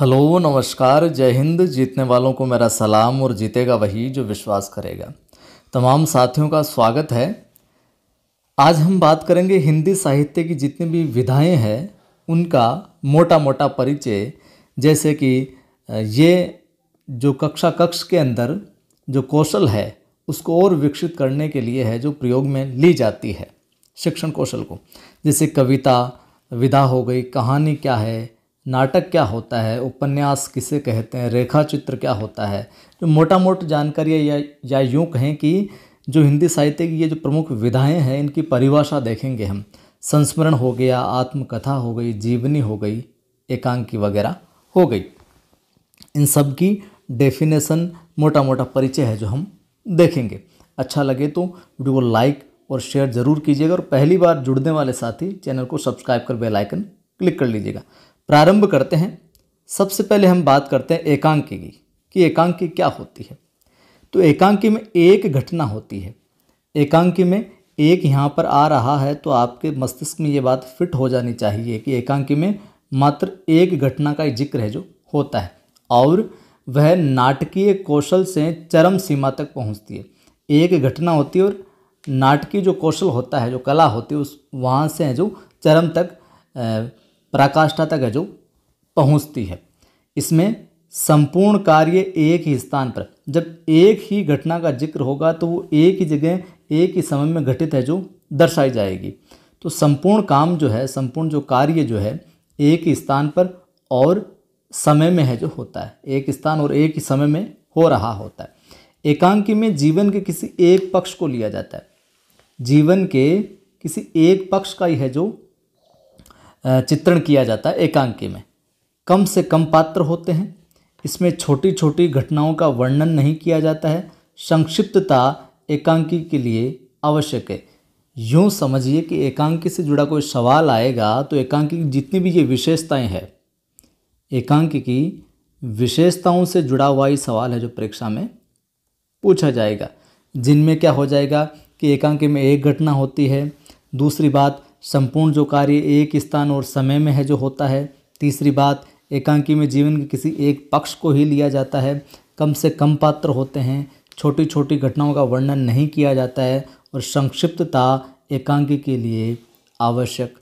hello नमस्कार जय हिंद जीतने वालों को मेरा सलाम और जीतेगा वही जो विश्वास करेगा तमाम साथियों का स्वागत है आज हम बात करेंगे हिंदी साहित्य की जितनी भी विधाएं हैं उनका मोटा मोटा परिचय जैसे कि ये जो कक्षा कक्ष के अंदर जो कौशल है उसको और विकसित करने के लिए है जो प्रयोग में ली जाती है शिक्षण कौशल को जैसे कविता विधा हो गई कहानी क्या है नाटक क्या होता है उपन्यास किसे कहते हैं रेखा चित्र क्या होता है जो तो मोटा मोटा जानकारी या या यूँ कहें कि जो हिंदी साहित्य की ये जो प्रमुख विधाएँ हैं इनकी परिभाषा देखेंगे हम संस्मरण हो गया आत्मकथा हो गई जीवनी हो गई एकांकी वगैरह हो गई इन सब की डेफिनेशन मोटा मोटा परिचय है जो हम देखेंगे अच्छा लगे तो वीडियो को लाइक और शेयर ज़रूर कीजिएगा और पहली बार जुड़ने वाले साथी चैनल को सब्सक्राइब कर बेल आइकन क्लिक कर लीजिएगा प्रारंभ करते हैं सबसे पहले हम बात करते हैं एकांकी की कि एकांकी क्या होती है तो एकांकी में एक घटना होती है एकांकी में एक यहाँ पर आ रहा है तो आपके मस्तिष्क में ये बात फिट हो जानी चाहिए कि एकांकी में मात्र एक घटना का जिक्र है जो होता है और वह नाटकीय कौशल से चरम सीमा तक पहुँचती है एक घटना होती है और नाटकीय जो कौशल होता है जो कला होती है उस वहाँ से जो चरम तक पराकाष्ठा तक है जो पहुंचती है इसमें संपूर्ण कार्य एक ही स्थान पर जब एक ही घटना का जिक्र होगा तो वो एक ही जगह एक ही समय में घटित है जो दर्शाई जाएगी तो संपूर्ण काम जो है संपूर्ण जो कार्य जो है एक ही स्थान पर और समय में है जो होता है एक स्थान और एक ही समय में हो रहा होता है एकांकी में जीवन के किसी एक पक्ष को लिया जाता है जीवन के किसी एक पक्ष का ही है जो चित्रण किया जाता है एकांकी में कम से कम पात्र होते हैं इसमें छोटी छोटी घटनाओं का वर्णन नहीं किया जाता है संक्षिप्तता एकांकी के लिए आवश्यक है यूँ समझिए कि एकांकी से जुड़ा कोई सवाल आएगा तो एकांकी की जितनी भी ये विशेषताएं हैं एकांकी की विशेषताओं से जुड़ा हुआ ही सवाल है जो परीक्षा में पूछा जाएगा जिनमें क्या हो जाएगा कि एकांकी में एक घटना होती है दूसरी बात संपूर्ण जो कार्य एक स्थान और समय में है जो होता है तीसरी बात एकांकी में जीवन के किसी एक पक्ष को ही लिया जाता है कम से कम पात्र होते हैं छोटी छोटी घटनाओं का वर्णन नहीं किया जाता है और संक्षिप्तता एकांकी के लिए आवश्यक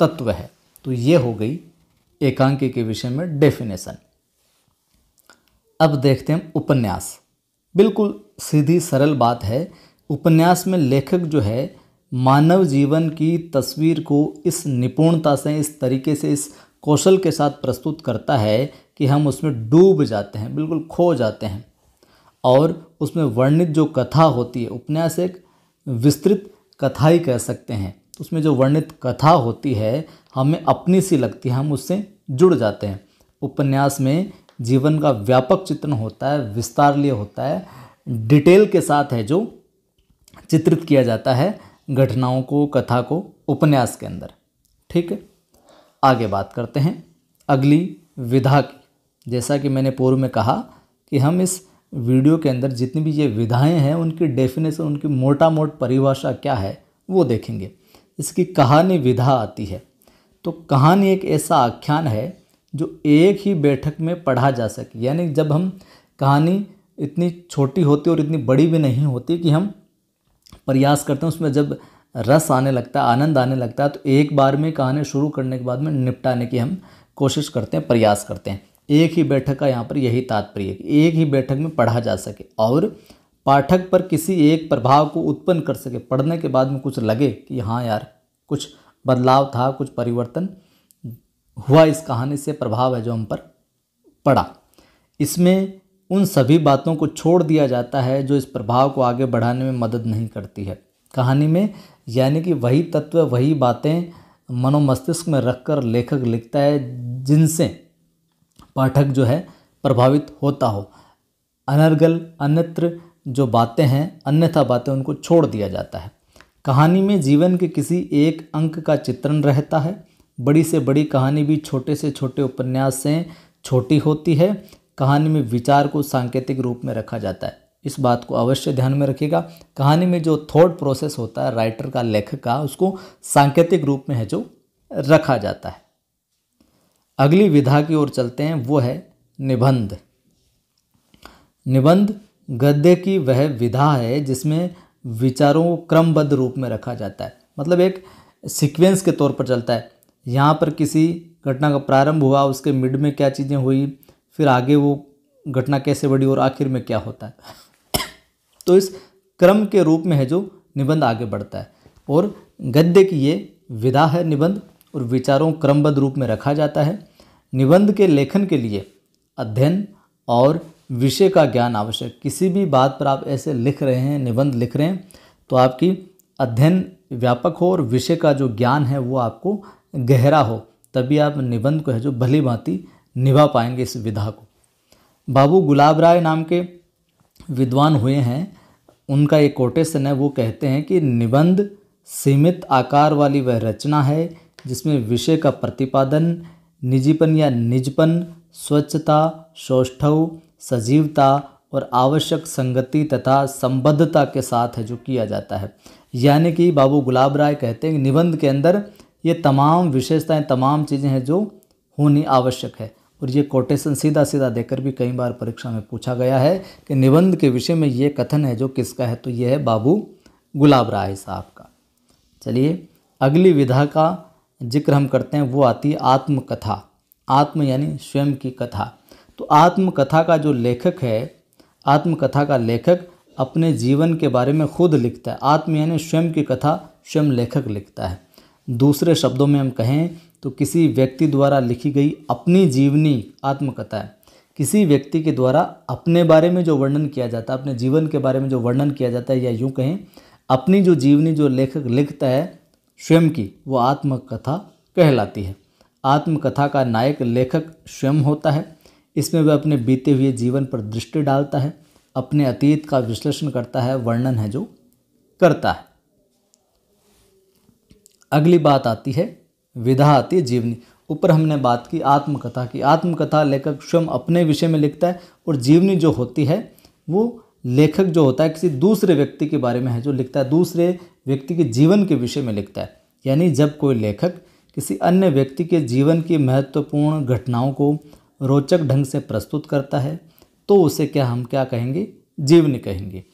तत्व है तो ये हो गई एकांकी के विषय में डेफिनेशन अब देखते हैं उपन्यास बिल्कुल सीधी सरल बात है उपन्यास में लेखक जो है मानव जीवन की तस्वीर को इस निपुणता से इस तरीके से इस कौशल के साथ प्रस्तुत करता है कि हम उसमें डूब जाते हैं बिल्कुल खो जाते हैं और उसमें वर्णित जो कथा होती है उपन्यास एक विस्तृत कथा ही कह सकते हैं तो उसमें जो वर्णित कथा होती है हमें अपनी सी लगती है हम उससे जुड़ जाते हैं उपन्यास में जीवन का व्यापक चित्रण होता है विस्तार लिए होता है डिटेल के साथ है जो चित्रित किया जाता है घटनाओं को कथा को उपन्यास के अंदर ठीक है आगे बात करते हैं अगली विधा की जैसा कि मैंने पूर्व में कहा कि हम इस वीडियो के अंदर जितनी भी ये विधाएं हैं उनकी डेफिनेशन उनकी मोटा मोट परिभाषा क्या है वो देखेंगे इसकी कहानी विधा आती है तो कहानी एक ऐसा आख्यान है जो एक ही बैठक में पढ़ा जा सके यानी जब हम कहानी इतनी छोटी होती और इतनी बड़ी भी नहीं होती कि हम प्रयास करते हैं उसमें जब रस आने लगता है आनंद आने लगता है तो एक बार में कहानी शुरू करने के बाद में निपटाने की हम कोशिश करते हैं प्रयास करते हैं एक ही बैठक का यहाँ पर यही तात्पर्य है कि एक ही बैठक में पढ़ा जा सके और पाठक पर किसी एक प्रभाव को उत्पन्न कर सके पढ़ने के बाद में कुछ लगे कि हाँ यार कुछ बदलाव था कुछ परिवर्तन हुआ इस कहानी से प्रभाव है जो हम पर पड़ा इसमें उन सभी बातों को छोड़ दिया जाता है जो इस प्रभाव को आगे बढ़ाने में मदद नहीं करती है कहानी में यानी कि वही तत्व वही बातें मनोमस्तिष्क में रखकर लेखक लिखता है जिनसे पाठक जो है प्रभावित होता हो अनर्गल अन्यत्र जो बातें हैं अन्यथा बातें उनको छोड़ दिया जाता है कहानी में जीवन के किसी एक अंक का चित्रण रहता है बड़ी से बड़ी कहानी भी छोटे से छोटे उपन्यास से छोटी होती है कहानी में विचार को सांकेतिक रूप में रखा जाता है इस बात को अवश्य ध्यान में रखिएगा कहानी में जो थॉट प्रोसेस होता है राइटर का लेखक का उसको सांकेतिक रूप में है जो रखा जाता है अगली विधा की ओर चलते हैं वो है निबंध निबंध गद्य की वह विधा है जिसमें विचारों को क्रमबद्ध रूप में रखा जाता है मतलब एक सीक्वेंस के तौर पर चलता है यहाँ पर किसी घटना का प्रारंभ हुआ उसके मिड में क्या चीज़ें हुई फिर आगे वो घटना कैसे बढ़ी और आखिर में क्या होता है तो इस क्रम के रूप में है जो निबंध आगे बढ़ता है और गद्य की ये विधा है निबंध और विचारों क्रमबद्ध रूप में रखा जाता है निबंध के लेखन के लिए अध्ययन और विषय का ज्ञान आवश्यक किसी भी बात पर आप ऐसे लिख रहे हैं निबंध लिख रहे हैं तो आपकी अध्ययन व्यापक हो और विषय का जो ज्ञान है वो आपको गहरा हो तभी आप निबंध को है जो भली भांति निभा पाएंगे इस विधा को बाबू गुलाब राय नाम के विद्वान हुए हैं उनका एक कोटेशन है वो कहते हैं कि निबंध सीमित आकार वाली वह रचना है जिसमें विषय का प्रतिपादन निजीपन या निजपन स्वच्छता सौष्ठव सजीवता और आवश्यक संगति तथा संबद्धता के साथ है जो किया जाता है यानी कि बाबू गुलाब राय कहते हैं निबंध के अंदर ये तमाम विशेषताएं तमाम चीज़ें हैं जो होनी आवश्यक है और ये कोटेशन सीधा सीधा देकर भी कई बार परीक्षा में पूछा गया है कि निबंध के विषय में ये कथन है जो किसका है तो ये है बाबू गुलाब राय साहब का चलिए अगली विधा का जिक्र हम करते हैं वो आती है आत्मकथा आत्म यानी स्वयं की कथा तो आत्मकथा का जो लेखक है आत्मकथा का लेखक अपने जीवन के बारे में खुद लिखता है आत्म यानी स्वयं की कथा स्वयं लेखक लिखता है दूसरे शब्दों में हम कहें तो किसी व्यक्ति द्वारा लिखी गई अपनी जीवनी आत्मकथा है किसी व्यक्ति के द्वारा अपने बारे में जो वर्णन किया जाता है अपने जीवन के बारे में जो वर्णन किया जाता है या यूँ कहें अपनी जो जीवनी जो लेखक लिखता है स्वयं की वो आत्मकथा कहलाती है आत्मकथा का नायक लेखक स्वयं होता है इसमें वह अपने बीते हुए जीवन पर दृष्टि डालता है अपने अतीत का विश्लेषण करता है वर्णन है जो करता है अगली बात आती है विधा आती है जीवनी ऊपर हमने बात की आत्मकथा की आत्मकथा लेखक स्वयं अपने विषय में लिखता है और जीवनी जो होती है वो लेखक जो होता है किसी दूसरे व्यक्ति के बारे में है जो लिखता है दूसरे व्यक्ति के जीवन के विषय में लिखता है यानी जब कोई लेखक किसी अन्य व्यक्ति के जीवन की महत्वपूर्ण घटनाओं को रोचक ढंग से प्रस्तुत करता है तो उसे क्या हम क्या कहेंगे जीवनी कहेंगे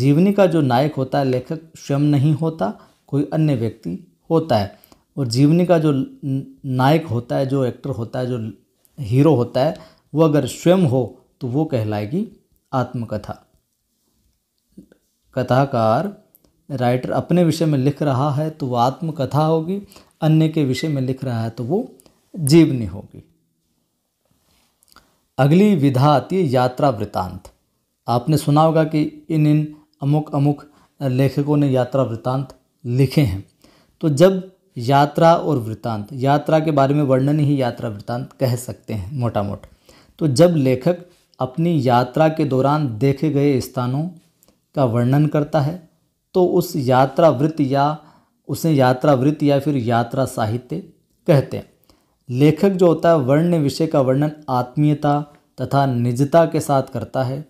जीवनी का जो नायक होता है लेखक स्वयं नहीं होता कोई अन्य व्यक्ति होता है और जीवनी का जो नायक होता है जो एक्टर होता है जो हीरो होता है वो अगर स्वयं हो तो वो कहलाएगी आत्मकथा कथाकार राइटर अपने विषय में लिख रहा है तो वो आत्मकथा होगी अन्य के विषय में लिख रहा है तो वो जीवनी होगी अगली विधा आती है यात्रा वृतांत आपने सुना होगा कि इन इन अमुक अमुक लेखकों ने यात्रा वृतांत लिखे हैं तो जब यात्रा और वृतांत यात्रा के बारे में वर्णन ही यात्रा वृतांत कह सकते हैं मोटा मोटा तो जब लेखक अपनी यात्रा के दौरान देखे गए स्थानों का वर्णन करता है तो उस यात्रा वृत्त या उसे यात्रा वृत्त या फिर यात्रा साहित्य कहते हैं लेखक जो होता है वर्ण्य विषय का वर्णन आत्मीयता तथा निजता के साथ करता है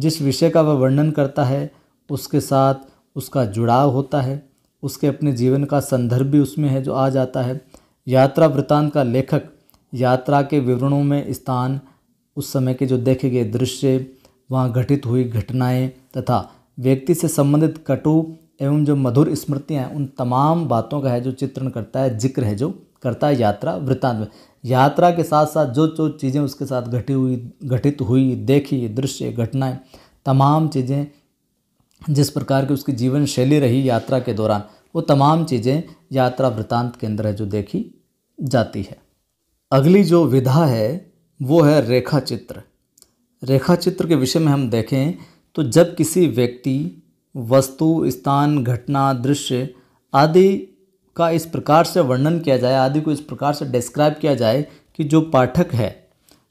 जिस विषय का वह वर्णन करता है उसके साथ उसका जुड़ाव होता है उसके अपने जीवन का संदर्भ भी उसमें है जो आ जाता है यात्रा वृतांत का लेखक यात्रा के विवरणों में स्थान उस समय के जो देखे गए दृश्य वहाँ घटित हुई घटनाएं तथा व्यक्ति से संबंधित कटु एवं जो मधुर स्मृतियाँ हैं उन तमाम बातों का है जो चित्रण करता है जिक्र है जो करता है यात्रा वृतांत में यात्रा के साथ साथ जो जो चीज़ें उसके साथ घटी हुई घटित हुई देखी दृश्य घटनाएं तमाम चीज़ें जिस प्रकार की उसकी जीवन शैली रही यात्रा के दौरान वो तमाम चीज़ें यात्रा वृतांत के अंदर है जो देखी जाती है अगली जो विधा है वो है रेखा चित्र रेखा चित्र के विषय में हम देखें तो जब किसी व्यक्ति वस्तु स्थान घटना दृश्य आदि का इस प्रकार से वर्णन किया जाए आदि को इस प्रकार से डिस्क्राइब किया जाए कि जो पाठक है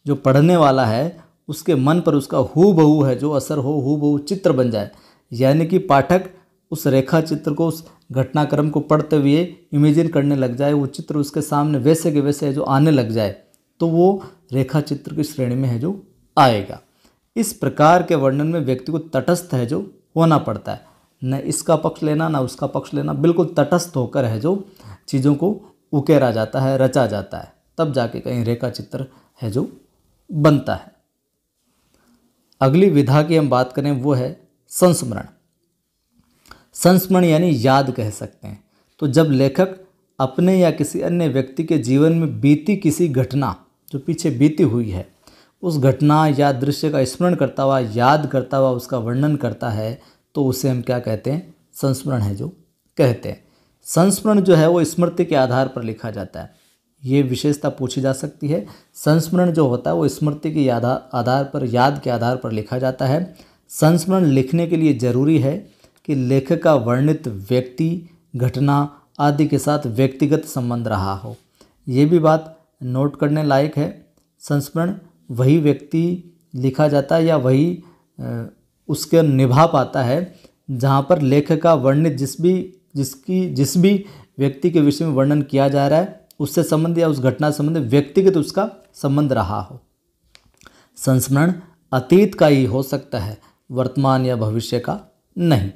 जो पढ़ने वाला है उसके मन पर उसका हु बहू है जो असर हो हु बहू चित्र बन जाए यानी कि पाठक उस रेखा चित्र को उस घटनाक्रम को पढ़ते हुए इमेजिन करने लग जाए वो चित्र उसके सामने वैसे के वैसे है जो आने लग जाए तो वो रेखा चित्र की श्रेणी में है जो आएगा इस प्रकार के वर्णन में व्यक्ति को तटस्थ है जो होना पड़ता है न इसका पक्ष लेना ना उसका पक्ष लेना बिल्कुल तटस्थ होकर है जो चीज़ों को उकेरा जाता है रचा जाता है तब जाके कहीं रेखा चित्र है जो बनता है अगली विधा की हम बात करें वो है संस्मरण संस्मरण यानी याद कह सकते हैं तो जब लेखक अपने या किसी अन्य व्यक्ति के जीवन में बीती किसी घटना जो पीछे बीती हुई है उस घटना या दृश्य का स्मरण करता हुआ याद करता हुआ उसका वर्णन करता है तो उसे हम क्या कहते हैं संस्मरण है जो कहते हैं संस्मरण जो है वो स्मृति के आधार पर लिखा जाता है ये विशेषता पूछी जा सकती है संस्मरण जो होता है वो स्मृति के आधार आधार पर याद के आधार पर लिखा जाता है संस्मरण लिखने के लिए जरूरी है कि लेखक का वर्णित व्यक्ति घटना आदि के साथ व्यक्तिगत संबंध रहा हो ये भी बात नोट करने लायक है संस्मरण वही व्यक्ति लिखा जाता है या वही उसके निभा पाता है जहाँ पर लेखक का वर्णित जिस भी जिसकी जिस भी व्यक्ति के विषय में वर्णन किया जा रहा है उससे संबंध या उस घटना संबंध व्यक्तिगत उसका संबंध रहा हो संस्मरण अतीत का ही हो सकता है वर्तमान या भविष्य का नहीं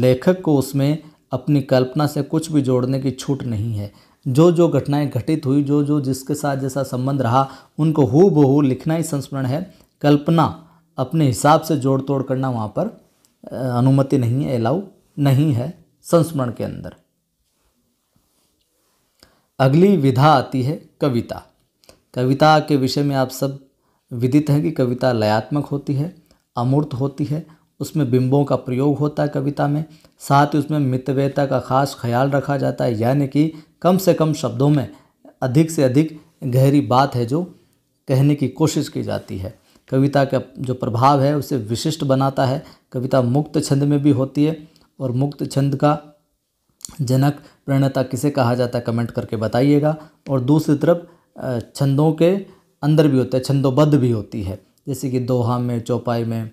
लेखक को उसमें अपनी कल्पना से कुछ भी जोड़ने की छूट नहीं है जो जो घटनाएं घटित हुई जो जो जिसके साथ जैसा संबंध रहा उनको हु बहू लिखना ही संस्मरण है कल्पना अपने हिसाब से जोड़ तोड़ करना वहाँ पर अनुमति नहीं है अलाउ नहीं है संस्मरण के अंदर अगली विधा आती है कविता कविता के विषय में आप सब विदित हैं कि कविता लयात्मक होती है अमूर्त होती है उसमें बिंबों का प्रयोग होता है कविता में साथ ही उसमें मितव्यता का खास ख्याल रखा जाता है यानी कि कम से कम शब्दों में अधिक से अधिक गहरी बात है जो कहने की कोशिश की जाती है कविता का जो प्रभाव है उसे विशिष्ट बनाता है कविता मुक्त छंद में भी होती है और मुक्त छंद का जनक प्रणता किसे कहा जाता है कमेंट करके बताइएगा और दूसरी तरफ छंदों के अंदर भी होता है छंदोबद्ध भी होती है जैसे कि दोहा में चौपाई में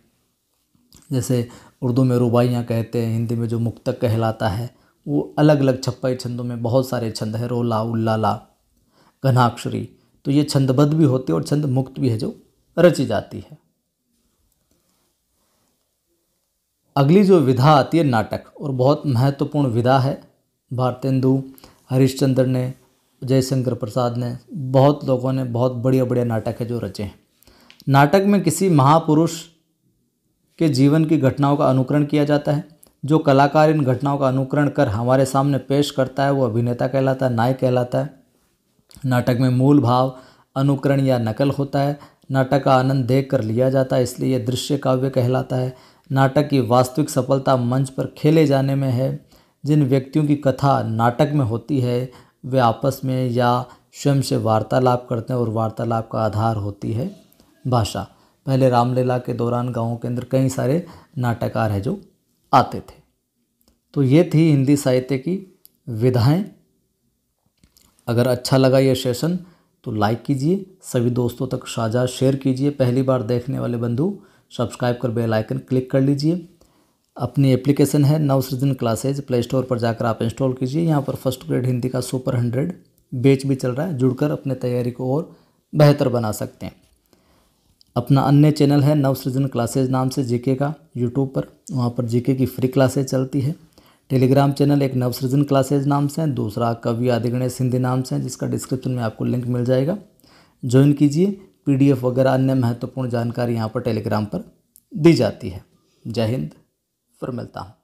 जैसे उर्दू में रुबाइयाँ कहते हैं हिंदी में जो मुक्तक कहलाता है वो अलग अलग छप्पाई छंदों में बहुत सारे छंद है रोला उल्लाला घनाक्षरी तो ये छंदबद्ध भी होते और छंद मुक्त भी है जो रची जाती है अगली जो विधा आती है नाटक और बहुत महत्वपूर्ण विधा है भारतेंदु हरिश्चंद्र ने जयशंकर प्रसाद ने बहुत लोगों ने बहुत बढ़िया बढ़िया नाटक है जो रचे हैं नाटक में किसी महापुरुष के जीवन की घटनाओं का अनुकरण किया जाता है जो कलाकार इन घटनाओं का अनुकरण कर हमारे सामने पेश करता है वो अभिनेता कहलाता है नायक कहलाता है नाटक में मूल भाव अनुकरण या नकल होता है नाटक का आनंद देख कर लिया जाता है इसलिए यह दृश्य काव्य कहलाता है नाटक की वास्तविक सफलता मंच पर खेले जाने में है जिन व्यक्तियों की कथा नाटक में होती है वे आपस में या स्वयं से वार्तालाप करते हैं और वार्तालाप का आधार होती है भाषा पहले रामलीला के दौरान गाँव के अंदर कई सारे नाटककार हैं जो आते थे तो ये थी हिंदी साहित्य की विधाएं अगर अच्छा लगा ये सेशन तो लाइक कीजिए सभी दोस्तों तक साझा शेयर कीजिए पहली बार देखने वाले बंधु सब्सक्राइब कर बेल आइकन क्लिक कर लीजिए अपनी एप्लीकेशन है नवसृजन क्लासेज प्ले स्टोर पर जाकर आप इंस्टॉल कीजिए यहाँ पर फर्स्ट ग्रेड हिंदी का सुपर हंड्रेड बेच भी चल रहा है जुड़कर अपने तैयारी को और बेहतर बना सकते हैं अपना अन्य चैनल है नवसृजन क्लासेज नाम से जीके का यूट्यूब पर वहाँ पर जीके की फ्री क्लासेज चलती है टेलीग्राम चैनल एक नवसृजन क्लासेज नाम से है दूसरा कवि आदिगणेश हिंदी नाम से है जिसका डिस्क्रिप्शन में आपको लिंक मिल जाएगा ज्वाइन कीजिए पीडीएफ वगैरह अन्य महत्वपूर्ण जानकारी यहाँ पर टेलीग्राम पर दी जाती है जय हिंद फिर मिलता हूँ